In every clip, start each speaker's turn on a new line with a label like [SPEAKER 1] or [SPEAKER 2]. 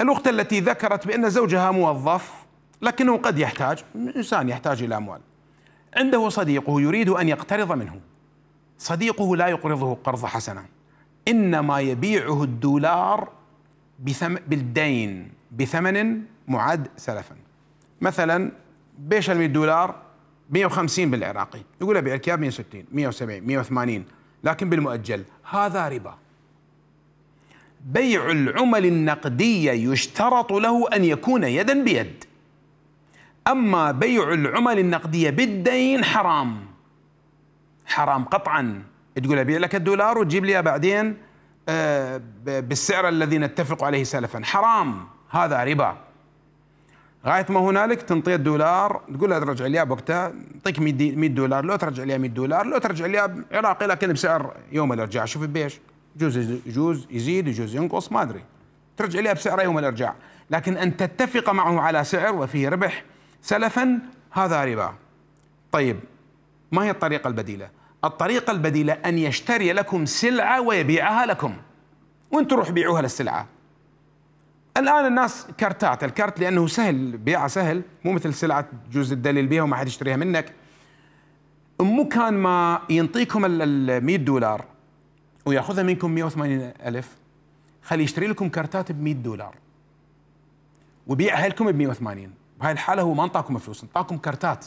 [SPEAKER 1] الأخت التي ذكرت بأن زوجها موظف لكنه قد يحتاج إنسان يحتاج إلى أموال عنده صديقه يريد أن يقترض منه صديقه لا يقرضه قرض حسنا إنما يبيعه الدولار بثم بالدين بثمن معد سلفا مثلا بيش دولار 150 بالعراقي يقول ابيع الكياب 160 170 180 لكن بالمؤجل هذا ربا بيع العمل النقدية يشترط له أن يكون يدا بيد أما بيع العمل النقدية بالدين حرام حرام قطعا تقول أبيع لك الدولار وتجيب لي بعدين آه، بالسعر الذي نتفق عليه سلفا حرام هذا ربا غاية ما هنالك تنطي الدولار تقول له ترجع لي بوقتها نعطيك 100 دولار لو ترجع لي 100 دولار لو ترجع لي عراقي لكن بسعر يوم الارجاع شوف بيش جوز يجوز يزيد يجوز ينقص ما ادري ترجع لها بسعر يوم الارجاع لكن ان تتفق معه على سعر وفيه ربح سلفا هذا ربا طيب ما هي الطريقه البديله الطريقه البديله ان يشتري لكم سلعه ويبيعها لكم وانتم روح بيعوها للسلعه الان الناس كرتات الكرت لانه سهل بيعه سهل مو مثل سلعه جوز الدليل بيها وما حد يشتريها منك مو كان ما ينطيكم ال 100 دولار وياخذها منكم 180 ألف خلي يشتري لكم كرتات ب 100 دولار وبيعها لكم ب 180 بهاي الحالة هو ما انطاكم فلوس انطاكم كرتات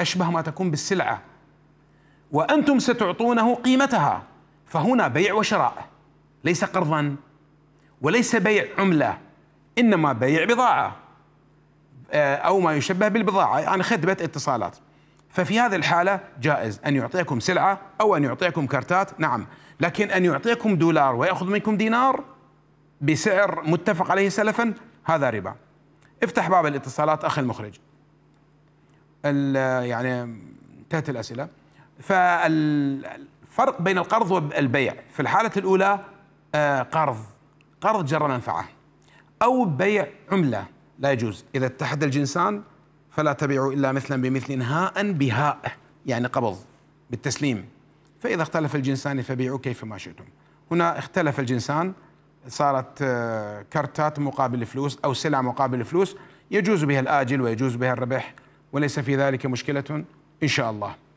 [SPEAKER 1] أشبه ما تكون بالسلعة وأنتم ستعطونه قيمتها فهنا بيع وشراء ليس قرضا وليس بيع عملة إنما بيع بضاعة آه، أو ما يشبه بالبضاعة أنا خدمة اتصالات ففي هذه الحالة جائز أن يعطيكم سلعة أو أن يعطيكم كرتات نعم لكن أن يعطيكم دولار ويأخذ منكم دينار بسعر متفق عليه سلفا هذا ربا افتح باب الاتصالات أخي المخرج يعني انتهت الأسئلة فالفرق بين القرض والبيع في الحالة الأولى آه، قرض قرض جر منفعة أو بيع عملة لا يجوز إذا اتحد الجنسان فلا تبيعوا إلا مثلا بمثل هاء بهاء يعني قبض بالتسليم فإذا اختلف الجنسان فبيعوا كيفما شئتم هنا اختلف الجنسان صارت آه، كرتات مقابل فلوس أو سلع مقابل فلوس يجوز بها الآجل ويجوز بها الربح وليس في ذلك مشكلة إن شاء الله